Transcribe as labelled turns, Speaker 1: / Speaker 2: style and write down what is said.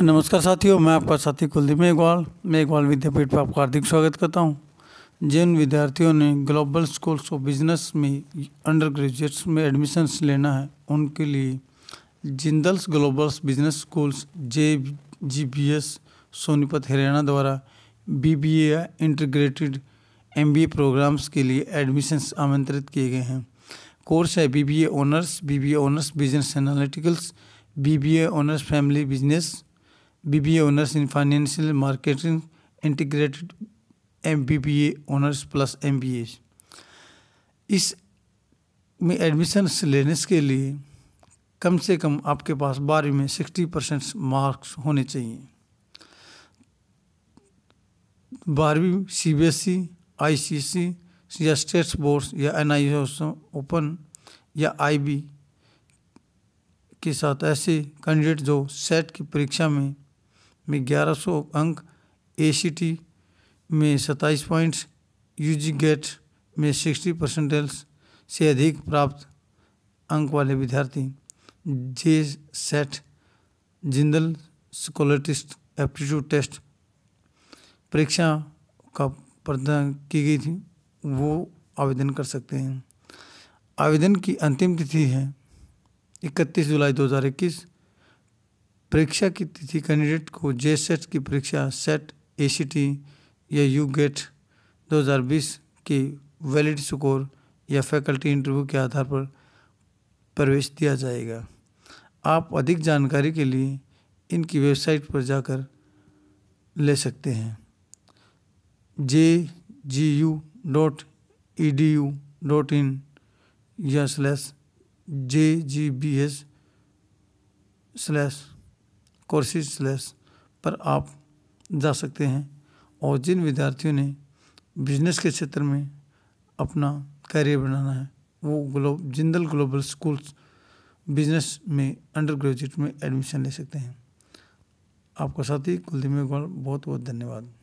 Speaker 1: नमस्कार साथियों मैं आपका साथी कुलदीप मेघवाल मेघवाल विद्यापीठ पर आपका हार्दिक स्वागत करता हूं जिन विद्यार्थियों ने ग्लोबल स्कूल्स ऑफ बिजनेस में अंडर ग्रेजुएट्स में एडमिशन्स लेना है उनके लिए Jindal's globals business schools J G B S Sonipat Haryana द्वारा B B A integrated M B A programmes के लिए एडमिशन्स आमंत्रित किए गए हैं कोर्स है B B A honours B B A honours business analyticals B B A honours family business BBA honours in financial marketing integrated MBBA honours plus MBA इस में admission लेने के लिए कम से कम आपके पास बारहवीं में सिक्सटी परसेंट मार्क्स होने चाहिए बारहवीं सी बी एस ई आई सी सी या स्टेट्स बोर्ड्स या एन आई ओपन या आई बी के साथ ऐसे कैंडिडेट जो सेट की परीक्षा में में 1100 अंक एसीटी में 27 पॉइंट्स यूजी गेट में 60 परसेंटेज से अधिक प्राप्त अंक वाले विद्यार्थी J SAT Jindal scholastic aptitude test परीक्षा का प्रदान की गई थी वो आवेदन कर सकते हैं आवेदन की अंतिम तिथि है इकतीस जुलाई 2021 परीक्षा की तिथि कैंडिडेट को जे सेट की परीक्षा सेट ए या यू गेट 2020 के वैलिड स्कोर या फैकल्टी इंटरव्यू के आधार पर प्रवेश दिया जाएगा आप अधिक जानकारी के लिए इनकी वेबसाइट पर जाकर ले सकते हैं J G U dot E D U dot in या slash J G B S slash courses लेस पर आप जा सकते हैं और जिन विद्यार्थियों ने बिजनेस के क्षेत्र में अपना करियर बनाना है वो ग्लो जिंदल ग्लोबल स्कूल्स बिजनेस में अंडर ग्रेजुएट में एडमिशन ले सकते हैं आपका साथी कुलदीप मेघवाल बहुत बहुत धन्यवाद